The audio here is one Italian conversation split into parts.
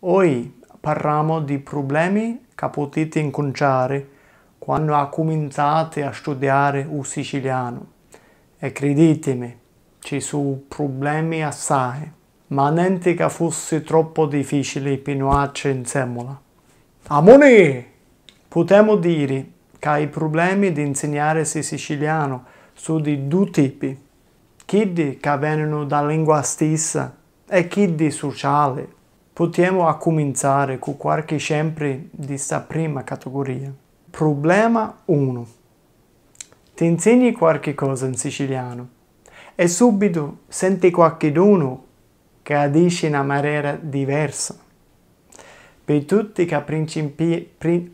Oggi parliamo di problemi che potete incontrare quando cominciate a studiare il siciliano. E credetemi, ci sono problemi assai, ma niente che fosse troppo difficile per noi insemola. Amone! Potremmo dire che i problemi di insegnare il siciliano sono di due tipi, Chi che vengono dalla lingua stessa e chi di sociale. Potremmo cominciare con qualche esempio di questa prima categoria. Problema 1. Ti insegni qualche cosa in siciliano e subito senti qualcuno che la dice una maniera diversa. Per tutti che, principi... per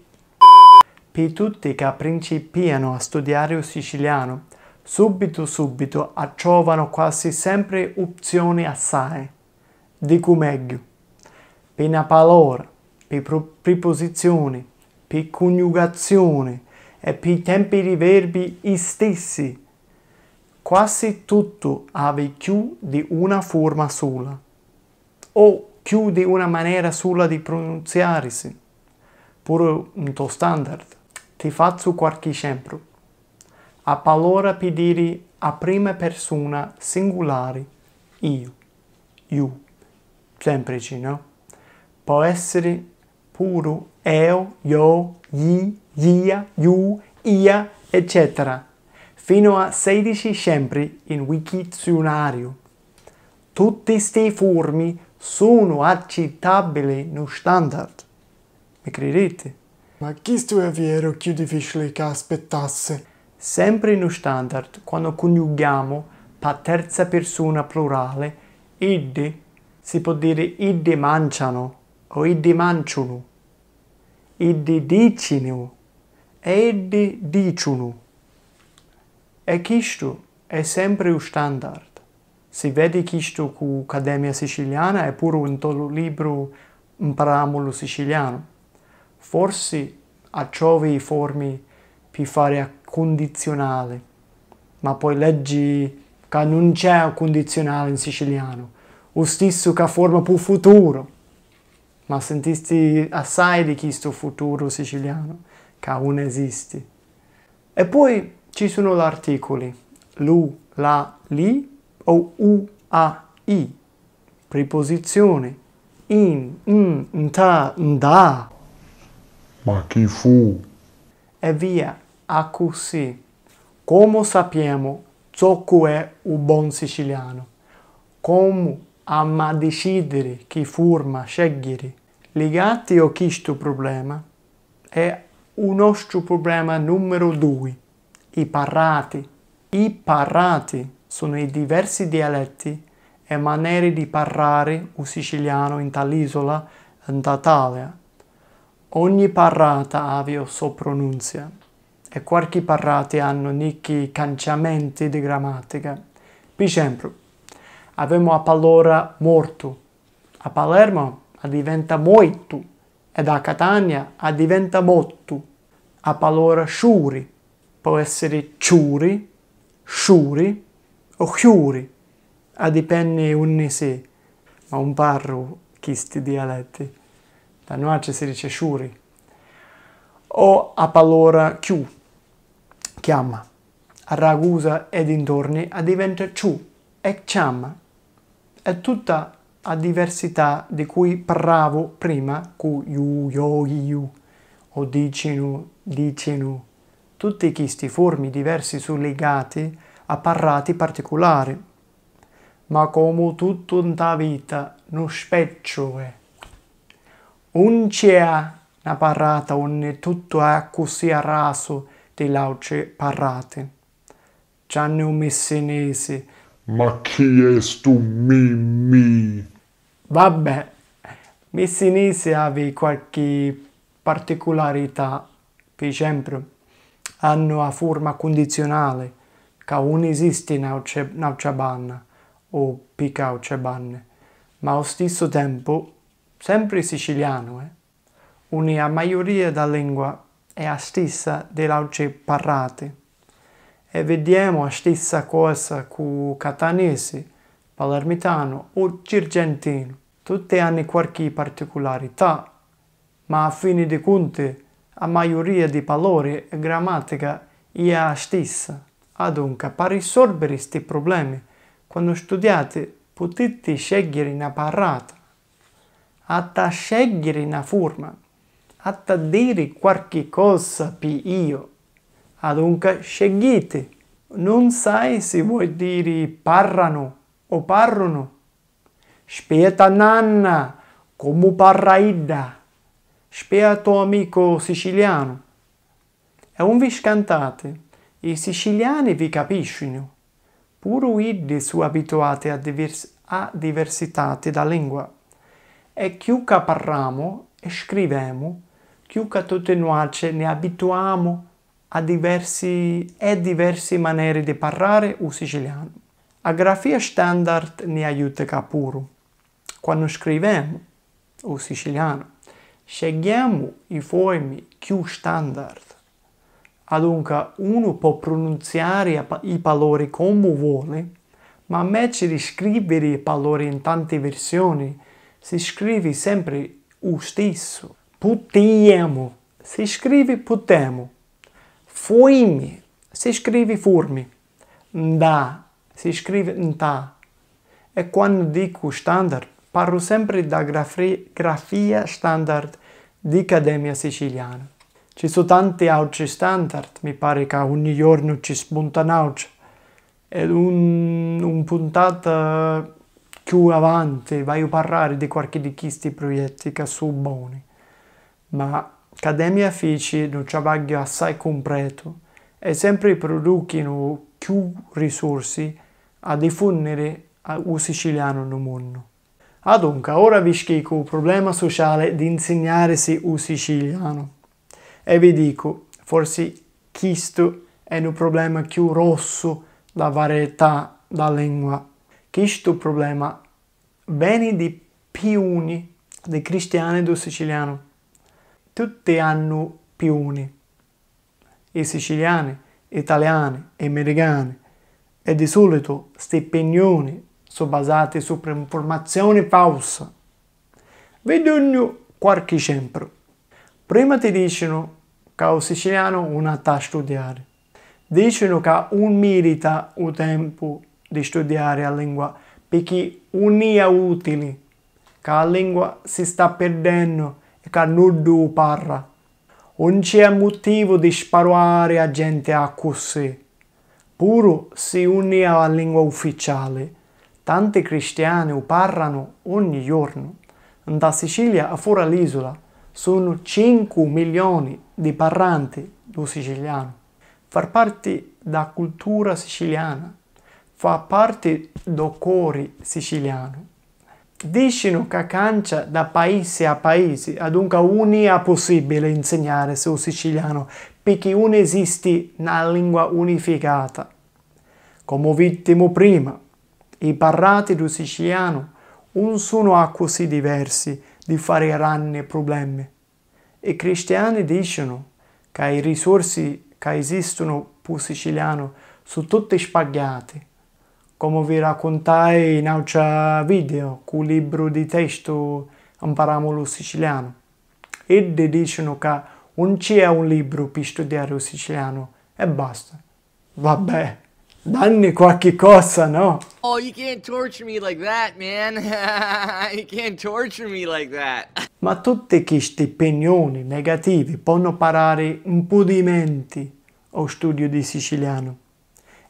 che principiano a studiare il siciliano, subito subito trovano quasi sempre opzioni assai, Dico meglio per una parola, per preposizione, per coniugazione e per tempi di verbi stessi. Quasi tutto ave più di una forma sola o più di una maniera sola di pronunciarsi, pure un tuo standard. Ti faccio qualche esempio. A parola per dire a prima persona singolare io, you, semplice, no? può essere puro, eo, io, gli, yia, yu, ia, eccetera, fino a 16 sempre in Wikizionario. Tutte queste forme sono accettabili no standard. Mi credete? Ma questo è vero più difficile che aspettasse. Sempre no standard, quando coniughiamo per terza persona plurale, id, si può dire id mangiano o iddi manciunu, iddi dicinu e iddi diciunu. E chistu è sempre un standard. Si vede chistu cu Accademia Siciliana e pure in tolo libro impariamo lo siciliano. Forse a i formi per fare a condizionale, ma poi leggi che non c'è un condizionale in siciliano, lo stesso che forma per futuro ma sentisti assai di chi sto futuro siciliano, che aún esisti. E poi ci sono gli articoli, lu, la, li o u, a, i, preposizioni, in, in, nta, nda. Ma chi fu? E via, a così. Come sappiamo, ciò che è un buon siciliano. Come amma decidere chi forma scegliere. Ligati a questo problema. È un nostro problema numero due. I parati. I parati sono i diversi dialetti e maniere di parlare un siciliano in talisola in Italia. Ogni parrata la sua pronuncia e qualche parrati hanno nicchi canciamenti di grammatica. Per esempio, abbiamo a parola morto. A Palermo a diventa moitu e da Catania a diventa mottu. A palora sciuri può essere ciuri, sciuri o chiuri, a dipende unnese, ma un parru chisti dialetti. Da noi si dice sciuri. O a palora chiù, chiama. A Ragusa ed intorni a diventa ciù e chiama. E tutta a diversità di cui parlavo prima, cu yu yo yu o dicinu dicinu, tutti questi formi diversi sono legati a parrati particolari. Ma come tutto in ta vita, non speccio è. Un c'è una parrata onde tutto è così a raso di lauce parrate. C'hanno un messinese, ma chi è stu Mimmi? Vabbè, Miss Inisia aveva qualche particolarità, per esempio, hanno una forma condizionale che non esiste in altre o pica altre ma allo stesso tempo sempre siciliano, eh? Una maggioria della lingua è la stessa delle altre parlate e vediamo la stessa cosa con catanese, palermitano o girgentino. Tutti hanno qualche particolarità, ma a fine di conti la maggioria di valori e grammatica è la stessa. Adunque, per risolvere questi problemi, quando studiate potete scegliere una parata, atta scegliere una forma, atta dire qualche cosa per io. Adunque scegliete. Non sai se vuoi dire parlano o parlano. Spieta nanna, come parraida. Spieta tuo amico siciliano. E un vi scantate, i siciliani vi capiscono, pur iddi sono abituati a, divers- a diversità della lingua. E più che parliamo e scriviamo, più che tutte noi ne abituiamo ha diversi, e diverse maniere di parlare o siciliano. La grafia standard ne aiuta capire. Quando scriviamo o siciliano, scegliamo i formi più standard. Adunque uno può pronunciare i valori come vuole, ma invece di scrivere i valori in tante versioni, si scrive sempre lo stesso. Putiamo. Si scrive putemo. Fuimi si scrive furmi, Nda si scrive nta. E quando dico standard, parlo sempre da grafia standard di Accademia Siciliana. Ci sono tanti altri standard, mi pare che ogni giorno ci spuntano altri. Ed un, un puntata più avanti voglio parlare di qualche di questi progetti che sono buoni. Ma Accademia fece un travaglio assai completo e sempre producono più risorse a diffondere il siciliano nel mondo. Adunque, ah, ora vi spiego il problema sociale di insegnarsi il siciliano. E vi dico, forse questo è il problema più rosso della varietà della lingua. Questo problema viene di più di cristiani del siciliano tutti hanno pioni, i siciliani, italiani, e americani, e di solito queste opinioni sono basate su informazioni false. Vedono qualche esempio. Prima ti dicono che il siciliano non ha da studiare. Dicono che non merita il tempo di studiare la lingua perché non è utile, che la lingua si sta perdendo canuddu parra. Non c'è motivo di sparare a gente a così. Puro si unì alla lingua ufficiale. Tanti cristiani parlano ogni giorno. Da Sicilia a fuori l'isola sono 5 milioni di parlanti del siciliano. Far parte della cultura siciliana, fa parte del cuore siciliano. Dicono cancia da paese a paese, adunque uni è possibile insegnare sul siciliano perché non esiste una lingua unificata. Come vittimo prima, i parlati del siciliano non sono così diversi di fare ranne problemi. I cristiani dicono che le risorse che esistono per il siciliano sono tutte sbagliate come vi raccontai in altri video, con libro di testo impariamo lo siciliano. Ed dicono che non c'è un libro per studiare lo siciliano e basta. Vabbè, danni qualche cosa, no? Oh, you can't torture me like that, man. you can't torture me like that. Ma tutte queste opinioni negative possono parare impedimenti allo studio di siciliano.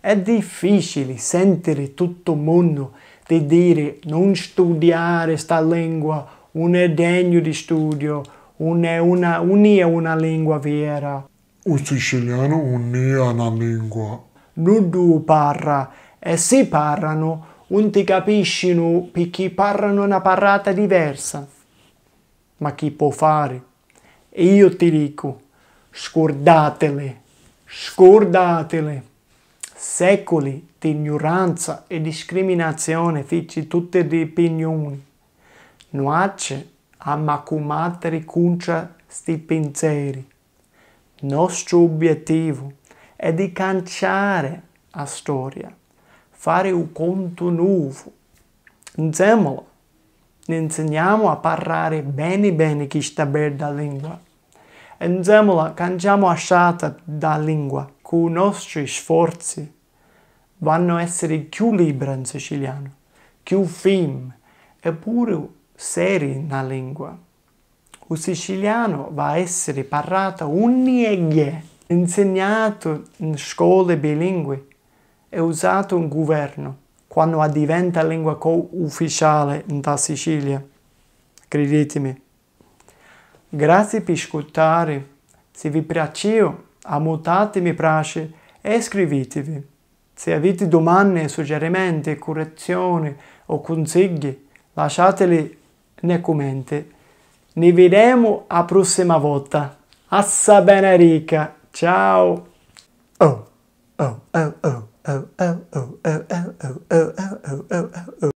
È difficile sentire tutto il mondo di dire non studiare questa lingua, non è degno di studio, non è una, non è una lingua vera. Il siciliano non è una lingua. Nudu parla e se parlano non ti capiscono perché parlano una parata diversa. Ma chi può fare? E io ti dico, scordatele, scordatele secoli di ignoranza e discriminazione fece tutte le opinioni. Noace a macumateri concia sti pensieri. Nostro obiettivo è di canciare la storia, fare un conto nuovo. Insomma, insegniamo a parlare bene bene chi sta bella lingua. Insomma, cangiamo a sciata da lingua cui i nostri sforzi vanno a essere più liberi in siciliano, più film e pure seri nella lingua. Il siciliano va a essere parlato ogni e insegnato in scuole bilingue e usato in governo quando diventa lingua ufficiale in Sicilia. Credetemi. Grazie per ascoltare. Se vi piaceva Ammutatemi pace e iscrivetevi. Se avete domande, suggerimenti, correzioni o consigli, lasciateli nei commenti. Ne vedremo la prossima volta. Assa bene rica. Ciao. Oh, oh, oh, oh, oh, oh, oh, oh, oh, oh, oh, oh, oh, oh.